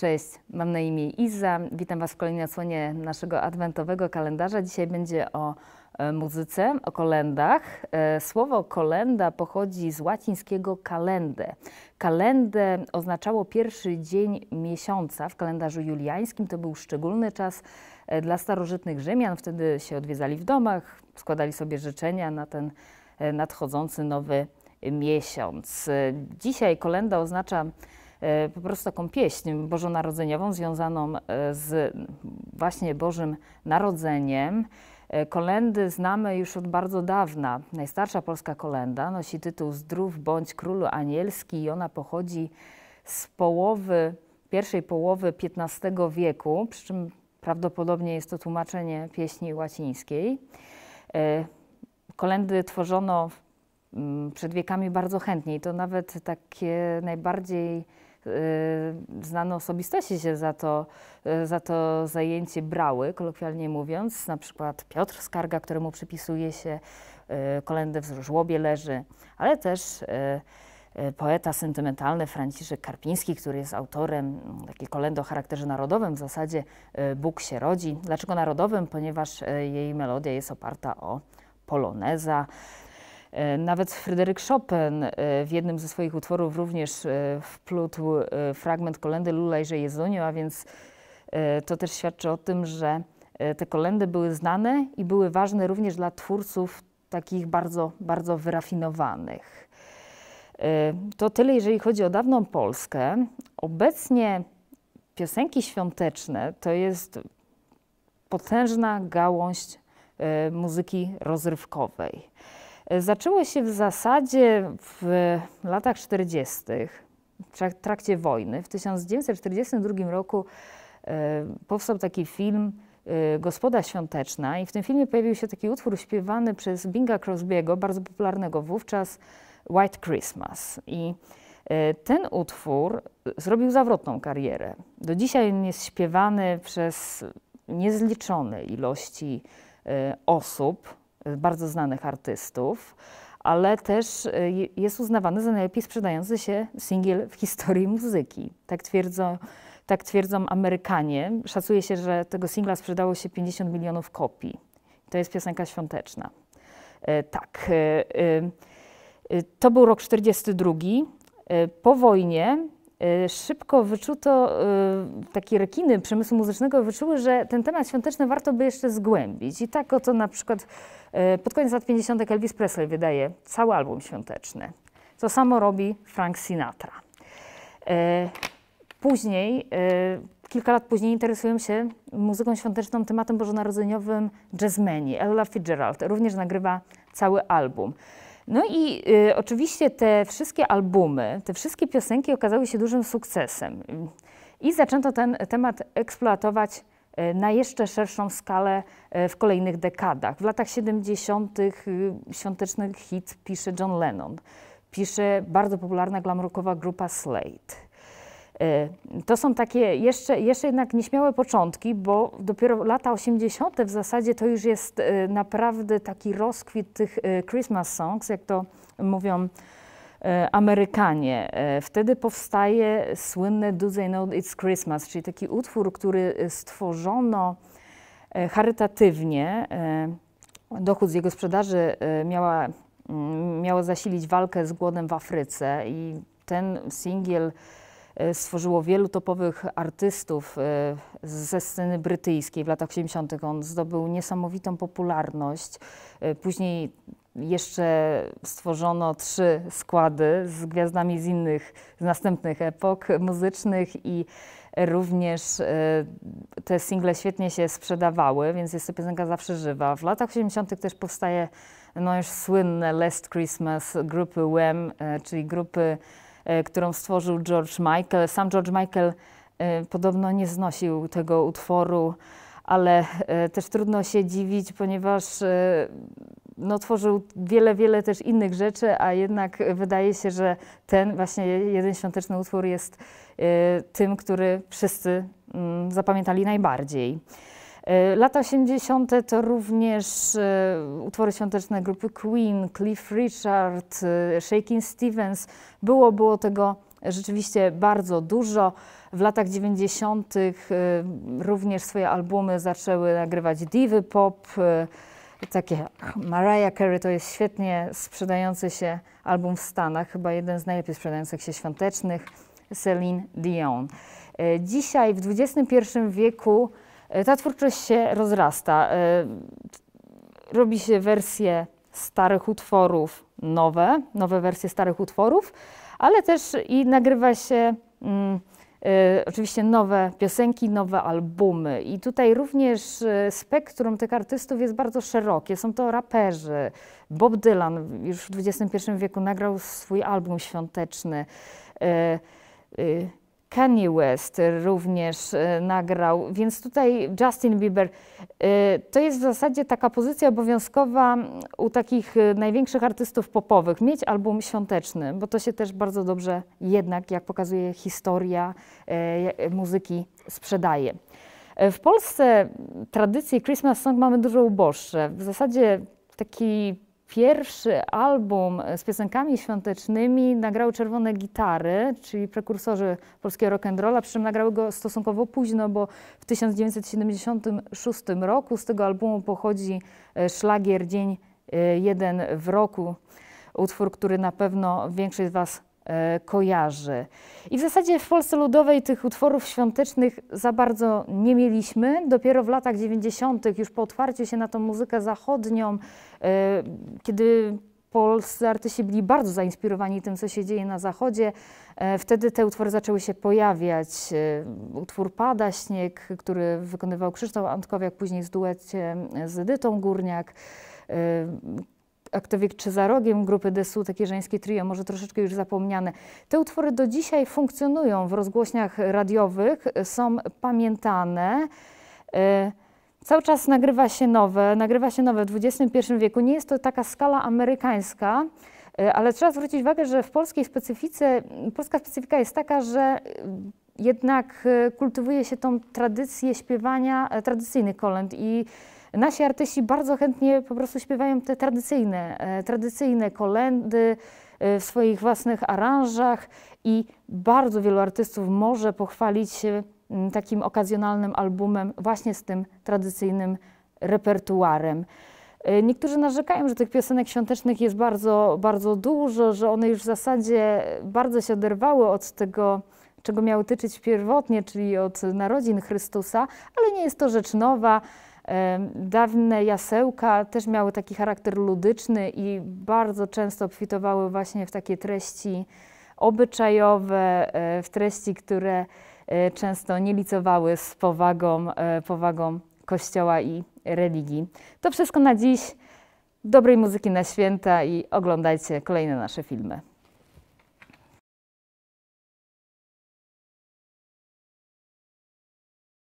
Cześć, mam na imię Iza. Witam Was w kolejnej odsłonie naszego adwentowego kalendarza. Dzisiaj będzie o e, muzyce, o kolendach. E, słowo kolenda pochodzi z łacińskiego kalendę. Kalendę oznaczało pierwszy dzień miesiąca w kalendarzu juliańskim. To był szczególny czas e, dla starożytnych Rzymian. Wtedy się odwiedzali w domach, składali sobie życzenia na ten nadchodzący nowy miesiąc. Dzisiaj kolenda oznacza E, po prostu taką pieśń bożonarodzeniową związaną e, z właśnie Bożym Narodzeniem. E, kolendy znamy już od bardzo dawna. Najstarsza polska kolenda nosi tytuł Zdrów bądź królu anielski i ona pochodzi z połowy, pierwszej połowy XV wieku, przy czym prawdopodobnie jest to tłumaczenie pieśni łacińskiej. Kolendy tworzono mm, przed wiekami bardzo chętnie i to nawet takie najbardziej Y, znane osobistości się za to, y, za to zajęcie brały, kolokwialnie mówiąc, na przykład Piotr Skarga, któremu przypisuje się y, kolędę w żłobie leży, ale też poeta sentymentalny Franciszek Karpiński, który jest autorem mm, takiej kolendy o charakterze narodowym, w zasadzie Bóg się rodzi. Dlaczego narodowym? Ponieważ jej melodia jest oparta o poloneza. E, nawet Fryderyk Chopin e, w jednym ze swoich utworów również e, wplótł fragment kolendy Lulejże Jezuniu, a więc to też świadczy o tym, że te kolendy były znane i były ważne również dla twórców takich bardzo, bardzo wyrafinowanych. To tyle, jeżeli chodzi o dawną Polskę. Obecnie piosenki świąteczne to jest potężna gałąź muzyki rozrywkowej zaczęło się w zasadzie w latach 40., w trakcie wojny. W 1942 roku e, powstał taki film e, Gospoda Świąteczna i w tym filmie pojawił się taki utwór śpiewany przez Binga Crosbiego, bardzo popularnego wówczas, White Christmas. I e, ten utwór zrobił zawrotną karierę. Do dzisiaj on jest śpiewany przez niezliczone ilości osób, Y, bardzo znanych artystów, ale też y, jest uznawany za najlepiej sprzedający się singiel w historii muzyki. Tak twierdzą, tak twierdzą Amerykanie. Szacuje się, że tego singla sprzedało się 50 milionów kopii. To jest piosenka świąteczna. E, tak. E, e, to był rok 1942. Po wojnie Y, szybko wyczuto, y, takie rekiny przemysłu muzycznego wyczuły, że ten temat świąteczny warto by jeszcze zgłębić. I tak oto na przykład y, pod koniec lat 50. Elvis Presley wydaje cały album świąteczny. To samo robi Frank Sinatra. Później, kilka lat później interesują się muzyką świąteczną, tematem bożonarodzeniowym jazzmeni. Ella Fitzgerald również nagrywa cały album. No i y, oczywiście te wszystkie albumy, te wszystkie piosenki okazały się dużym sukcesem. I zaczęto ten temat eksploatować y, na jeszcze szerszą skalę y, w kolejnych dekadach. W latach 70. Y, świąteczny hit pisze John Lennon, pisze bardzo popularna glamrockowa grupa Slade. Y, to są takie jeszcze, jeszcze jednak nieśmiałe początki, bo dopiero lata 80. w zasadzie to już jest y, naprawdę taki rozkwit tych y, Christmas songs, jak to mówią Amerykanie. Wtedy powstaje słynne Do They Know It's Christmas, czyli taki utwór, który stworzono charytatywnie. Dochód z jego sprzedaży miała, mm, miało zasilić walkę z głodem w Afryce i ten singiel E, stworzyło wielu topowych artystów e, ze sceny brytyjskiej. W latach 80. on zdobył niesamowitą popularność. E, później jeszcze stworzono trzy składy z gwiazdami z innych, z następnych epok muzycznych i również te single świetnie się sprzedawały, więc jest to piosenka zawsze żywa. W latach 80. też powstaje no już słynne Last Christmas grupy Wham, czyli grupy E, którą stworzył George Michael. Sam George Michael e, podobno nie znosił tego utworu, ale e, też trudno się dziwić, ponieważ no, tworzył wiele, wiele też innych rzeczy, a jednak wydaje się, że ten właśnie jeden świąteczny utwór jest tym, który wszyscy mm, zapamiętali najbardziej. E, lata 80. to również e, utwory świąteczne grupy Queen, Cliff Richard, e, Shaking Stevens. Było, było tego rzeczywiście bardzo dużo. W latach 90. również swoje albumy zaczęły nagrywać diwy pop. Takie Mariah Carey to jest świetnie sprzedający się album w Stanach, chyba jeden z najlepiej sprzedających się świątecznych, Celine Dion. Dzisiaj w XXI wieku E, ta twórczość się rozrasta. E, robi się wersje starych utworów nowe, nowe wersje starych utworów, ale też i nagrywa się mm, y, oczywiście nowe piosenki, nowe albumy. I tutaj również spektrum tych artystów jest bardzo szerokie. Są to raperzy. Bob Dylan już w XXI wieku nagrał swój album świąteczny. Y, y, Kanye West również y, nagrał, więc tutaj Justin Bieber. Y, to jest w zasadzie taka pozycja obowiązkowa u takich y, największych artystów popowych, mieć album świąteczny, bo to się też bardzo dobrze jednak, jak pokazuje historia e, muzyki, sprzedaje. E, w Polsce tradycji Christmas Song mamy dużo uboższe. W zasadzie taki Pierwszy album z piosenkami świątecznymi nagrały Czerwone Gitary, czyli prekursorzy polskiego rock'n'rolla, przy czym nagrały go stosunkowo późno, bo w 1976 roku z tego albumu pochodzi e, szlagier Dzień e, Jeden w Roku, utwór, który na pewno większość z Was E, kojarzy. I w zasadzie w Polsce Ludowej tych utworów świątecznych za bardzo nie mieliśmy. Dopiero w latach 90., już po otwarciu się na tą muzykę zachodnią, e, kiedy polscy artyści byli bardzo zainspirowani tym, co się dzieje na Zachodzie. E, wtedy te utwory zaczęły się pojawiać. Utwór Pada Śnieg, który wykonywał Krzysztof Antkowiak później w duecie z Edytą Górniak wie, czy za rogiem grupy DSU, takie żeńskie trio, może troszeczkę już zapomniane. Te utwory do dzisiaj funkcjonują w rozgłośniach radiowych, są pamiętane. Y, cały czas nagrywa się nowe, nagrywa się nowe w XXI wieku. Nie jest to taka skala amerykańska, y, ale trzeba zwrócić uwagę, że w polskiej specyfice, polska specyfika jest taka, że y, jednak kultywuje się tą tradycję śpiewania tradycyjnych kolęd i nasi artyści bardzo chętnie po prostu śpiewają te tradycyjne, e, tradycyjne kolendy e, w swoich własnych aranżach i bardzo wielu artystów może pochwalić się mm, takim okazjonalnym albumem właśnie z tym tradycyjnym repertuarem. E, niektórzy narzekają, że tych piosenek świątecznych jest bardzo, bardzo dużo, że one już w zasadzie bardzo się oderwały od tego, czego miały tyczyć pierwotnie, czyli od narodzin Chrystusa, ale nie jest to rzecz nowa. Dawne jasełka też miały taki charakter ludyczny i bardzo często obfitowały właśnie w takie treści obyczajowe, e, w treści, które e, często nie licowały z powagą, e, powagą Kościoła i religii. To wszystko na dziś. Dobrej muzyki na święta i oglądajcie kolejne nasze filmy.